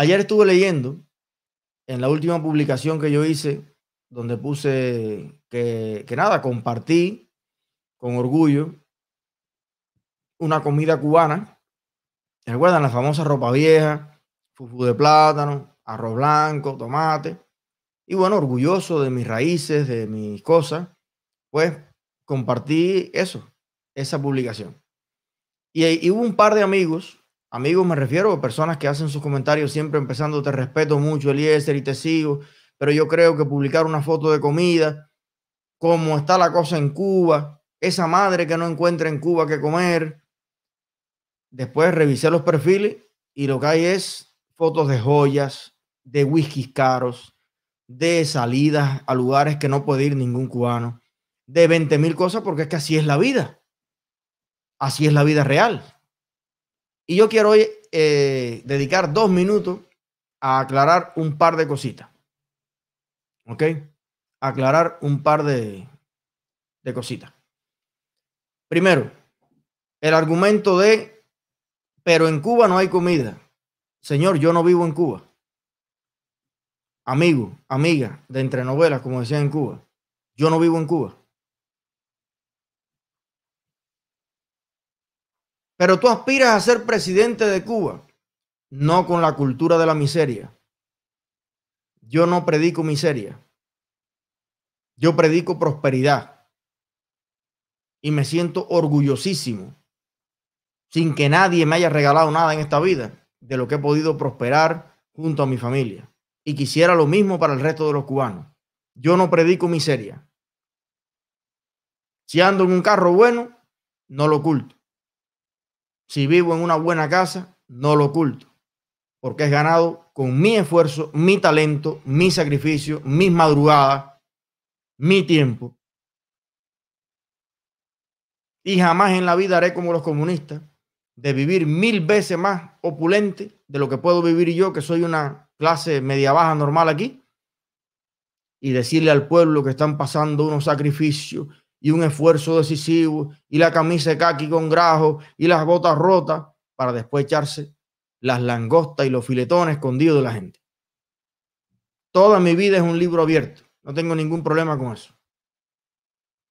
Ayer estuve leyendo en la última publicación que yo hice, donde puse que, nada, compartí con orgullo una comida cubana. ¿Recuerdan la famosa ropa vieja, fufu de plátano, arroz blanco, tomate? Y bueno, orgulloso de mis raíces, de mis cosas, pues compartí eso, esa publicación. Y, y, hubo un par de amigos Amigos, me refiero a personas que hacen sus comentarios siempre empezando, te respeto mucho, Eliezer, y te sigo, pero yo creo que publicar una foto de comida, cómo está la cosa en Cuba, esa madre que no encuentra en Cuba que comer. Después revisé los perfiles y lo que hay es fotos de joyas, de whiskies caros, de salidas a lugares que no puede ir ningún cubano, de 20 mil cosas, porque es que así es la vida. Así es la vida real. Y yo quiero hoy eh, dedicar dos minutos a aclarar un par de cositas. ¿Ok? Aclarar un par de, cositas. Primero, el argumento de, pero en Cuba no hay comida. Señor, yo no vivo en Cuba. Amigo, amiga de entre novelas, como decía en Cuba, yo no vivo en Cuba. Pero tú aspiras a ser presidente de Cuba, no con la cultura de la miseria. Yo no predico miseria. Yo predico prosperidad. Y me siento orgullosísimo, sin que nadie me haya regalado nada en esta vida, de lo que he podido prosperar junto a mi familia. Y quisiera lo mismo para el resto de los cubanos. Yo no predico miseria. Si ando en un carro bueno, no lo oculto. Si vivo en una buena casa, no lo oculto, porque es ganado con mi esfuerzo, mi talento, mi sacrificio, mis madrugadas, mi tiempo. Y jamás en la vida haré como los comunistas, de vivir mil veces más opulente de lo que puedo vivir yo, que soy una clase media baja normal aquí, y decirle al pueblo que están pasando unos sacrificios y un esfuerzo decisivo y la camisa de caqui con grajo y las botas rotas para después echarse las langostas y los filetones escondidos de la gente. Toda mi vida es un libro abierto. No tengo ningún problema con eso.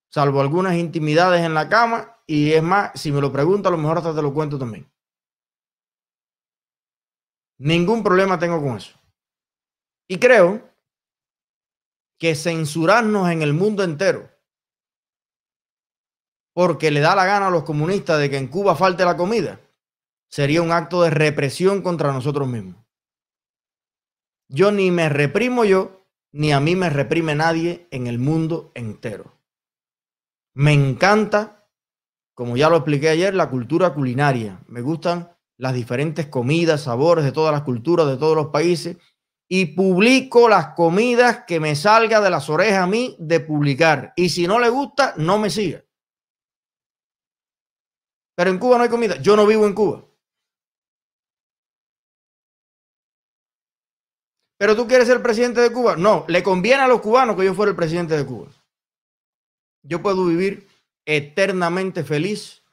Salvo algunas intimidades en la cama y es más, si me lo pregunta, a lo mejor hasta te lo cuento también. Ningún problema tengo con eso. Y creo que censurarnos en el mundo entero porque le da la gana a los comunistas de que en Cuba falte la comida, sería un acto de represión contra nosotros mismos. Yo ni me reprimo yo, ni a mí me reprime nadie en el mundo entero. Me encanta, como ya lo expliqué ayer, la cultura culinaria. Me gustan las diferentes comidas, sabores de todas las culturas, de todos los países, y publico las comidas que me salga de las orejas a mí de publicar. Y si no le gusta, no me siga. Pero en Cuba no hay comida. Yo no vivo en Cuba. Pero tú quieres ser presidente de Cuba. No, le conviene a los cubanos que yo fuera el presidente de Cuba. Yo puedo vivir eternamente feliz,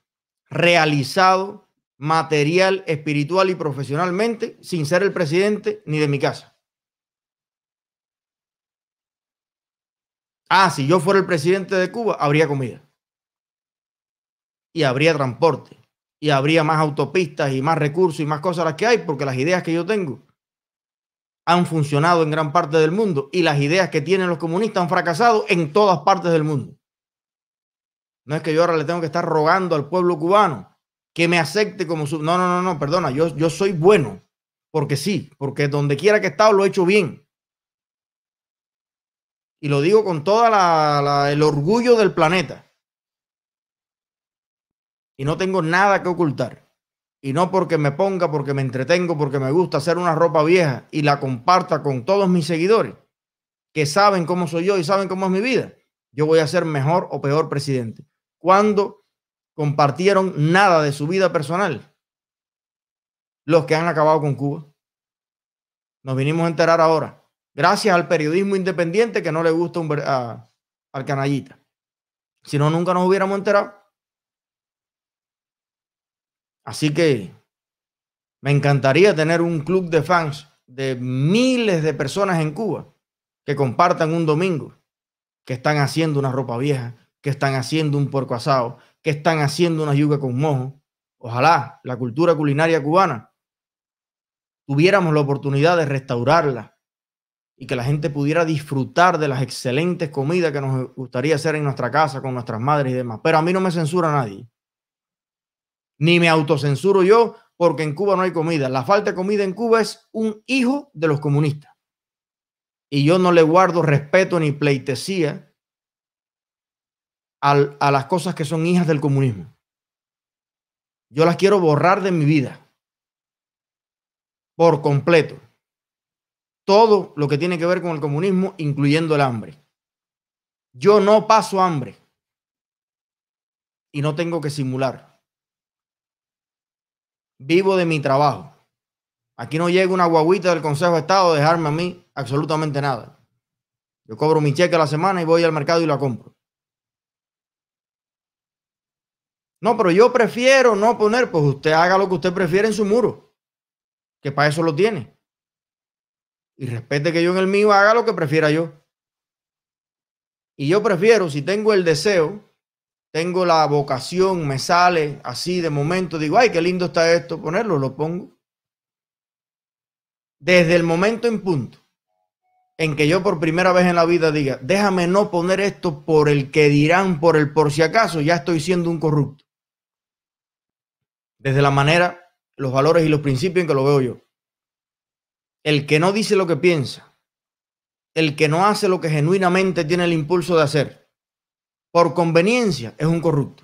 realizado, material, espiritual y profesionalmente, sin ser el presidente ni de mi casa. Ah, si yo fuera el presidente de Cuba, habría comida y habría transporte y habría más autopistas y más recursos y más cosas las que hay, porque las ideas que yo tengo han funcionado en gran parte del mundo y las ideas que tienen los comunistas han fracasado en todas partes del mundo. No es que yo ahora le tengo que estar rogando al pueblo cubano que me acepte como su... No, no, no, no, perdona, yo, yo soy bueno, porque sí, porque donde quiera que he estado lo he hecho bien. Y lo digo con todo el orgullo del planeta y no tengo nada que ocultar. Y no porque me ponga, porque me entretengo, porque me gusta hacer una ropa vieja y la comparta con todos mis seguidores que saben cómo soy yo y saben cómo es mi vida. Yo voy a ser mejor o peor presidente. Cuando compartieron nada de su vida personal los que han acabado con Cuba. Nos vinimos a enterar ahora, gracias al periodismo independiente que no le gusta un, a, al canallita. Si no, nunca nos hubiéramos enterado. Así que me encantaría tener un club de fans de miles de personas en Cuba que compartan un domingo, que están haciendo una ropa vieja, que están haciendo un porco asado, que están haciendo una yuca con mojo. Ojalá la cultura culinaria cubana tuviéramos la oportunidad de restaurarla y que la gente pudiera disfrutar de las excelentes comidas que nos gustaría hacer en nuestra casa con nuestras madres y demás. Pero a mí no me censura nadie ni me autocensuro yo porque en Cuba no hay comida. La falta de comida en Cuba es un hijo de los comunistas. Y yo no le guardo respeto ni pleitesía a las cosas que son hijas del comunismo. Yo las quiero borrar de mi vida por completo. Todo lo que tiene que ver con el comunismo, incluyendo el hambre. Yo no paso hambre y no tengo que simular vivo de mi trabajo. Aquí no llega una guaguita del Consejo de Estado a dejarme a mí absolutamente nada. Yo cobro mi cheque a la semana y voy al mercado y la compro. No, pero yo prefiero no poner, pues usted haga lo que usted prefiere en su muro, que para eso lo tiene. Y respete que yo en el mío haga lo que prefiera yo. Y yo prefiero, si tengo el deseo, tengo la vocación, me sale así de momento, digo, ay, qué lindo está esto, ponerlo, lo pongo. Desde el momento en punto en que yo por primera vez en la vida diga, déjame no poner esto por el que dirán, por el por si acaso, ya estoy siendo un corrupto. Desde la manera, los valores y los principios en que lo veo yo. El que no dice lo que piensa, el que no hace lo que genuinamente tiene el impulso de hacer, por conveniencia, es un corrupto.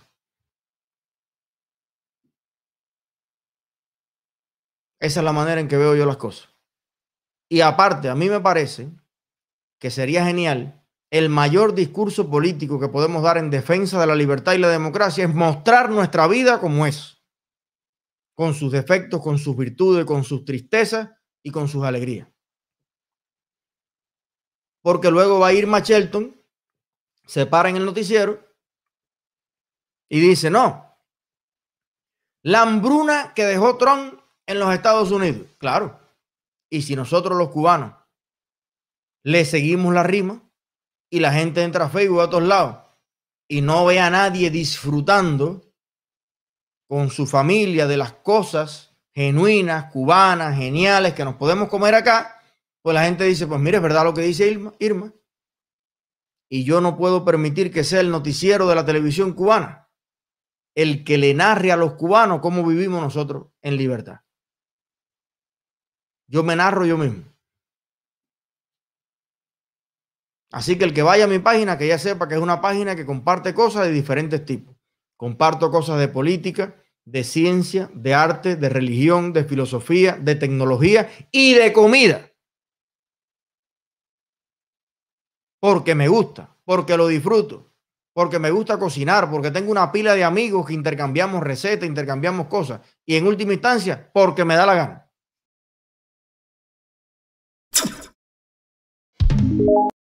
Esa es la manera en que veo yo las cosas. Y aparte, a mí me parece que sería genial el mayor discurso político que podemos dar en defensa de la libertad y la democracia es mostrar nuestra vida como es, con sus defectos, con sus virtudes, con sus tristezas y con sus alegrías. Porque luego va a ir Machelton se para en el noticiero y dice, no, la hambruna que dejó Trump en los Estados Unidos. Claro, y si nosotros los cubanos le seguimos la rima y la gente entra a Facebook a todos lados y no ve a nadie disfrutando con su familia de las cosas genuinas, cubanas, geniales que nos podemos comer acá, pues la gente dice, pues mire, es verdad lo que dice Irma, Irma y yo no puedo permitir que sea el noticiero de la televisión cubana el que le narre a los cubanos cómo vivimos nosotros en libertad. Yo me narro yo mismo. Así que el que vaya a mi página, que ya sepa que es una página que comparte cosas de diferentes tipos. Comparto cosas de política, de ciencia, de arte, de religión, de filosofía, de tecnología y de comida. porque me gusta, porque lo disfruto, porque me gusta cocinar, porque tengo una pila de amigos que intercambiamos recetas, intercambiamos cosas. Y en última instancia, porque me da la gana.